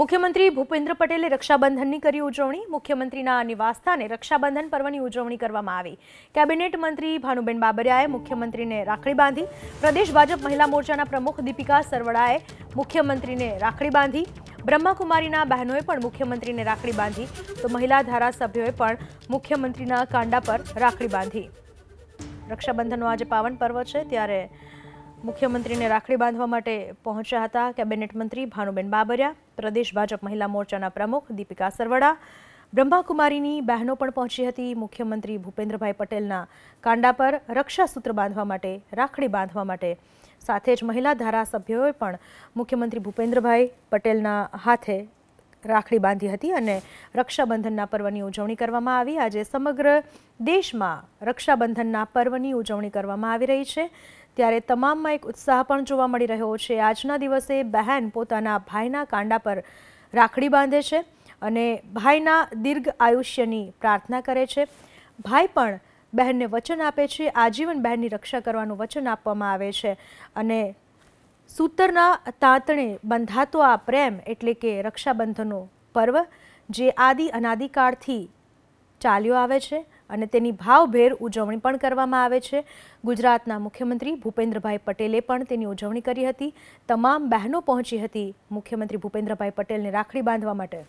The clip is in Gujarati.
મુખ્યમંત્રી ભૂપેન્દ્ર પટેલે રક્ષાબંધનની કરી ઉજવણી મુખ્યમંત્રીના નિવાસસ્થાને રક્ષાબંધન પર્વની ઉજવણી કરવામાં આવી કેબિનેટ મંત્રી ભાનુબેન બાબરિયાએ મુખ્યમંત્રીને રાખડી બાંધી પ્રદેશ ભાજપ મહિલા મોરચાના પ્રમુખ દીપિકા સરવડાએ મુખ્યમંત્રીને રાખડી બાંધી બ્રહ્માકુમારીના બહેનોએ પણ મુખ્યમંત્રીને રાખડી બાંધી તો મહિલા ધારાસભ્યોએ પણ મુખ્યમંત્રીના કાંડા પર રાખડી બાંધી રક્ષાબંધનનો આજે પાવન પર્વ છે ત્યારે મુખ્યમંત્રીને રાખડી બાંધવા માટે પહોંચ્યા હતા કેબિનેટ મંત્રી ભાનુબેન બાબરિયા પ્રદેશ ભાજપ મહિલા મોરચાના પ્રમુખ દીપિકા સરવડા બ્રહ્માકુમારીની બહેનો પણ પહોંચી હતી મુખ્યમંત્રી ભૂપેન્દ્રભાઈ પટેલના કાંડા પર રક્ષાસૂત્ર બાંધવા માટે રાખડી બાંધવા માટે સાથે જ મહિલા ધારાસભ્યોએ પણ મુખ્યમંત્રી ભૂપેન્દ્રભાઈ પટેલના હાથે રાખડી બાંધી હતી અને રક્ષાબંધનના પર્વની ઉજવણી કરવામાં આવી આજે સમગ્ર દેશમાં રક્ષાબંધનના પર્વની ઉજવણી કરવામાં આવી રહી છે ત્યારે તમામમાં એક ઉત્સાહ પણ જોવા મળી રહ્યો છે આજના દિવસે બહેન પોતાના ભાઈના કાંડા પર રાખડી બાંધે છે અને ભાઈના દીર્ઘ આયુષ્યની પ્રાર્થના કરે છે ભાઈ પણ બહેનને વચન આપે છે આજીવન બહેનની રક્ષા કરવાનું વચન આપવામાં આવે છે અને સૂતરના તાંતણે બંધાતો આ પ્રેમ એટલે કે રક્ષાબંધનો પર્વ જે આદિ અનાદિકાળથી ચાલ્યો આવે છે અને તેની ભાવભેર ઉજવણી પણ કરવામાં આવે છે ગુજરાતના મુખ્યમંત્રી ભૂપેન્દ્રભાઈ પટેલે પણ તેની ઉજવણી કરી હતી તમામ બહેનો પહોંચી હતી મુખ્યમંત્રી ભૂપેન્દ્રભાઈ પટેલને રાખડી બાંધવા માટે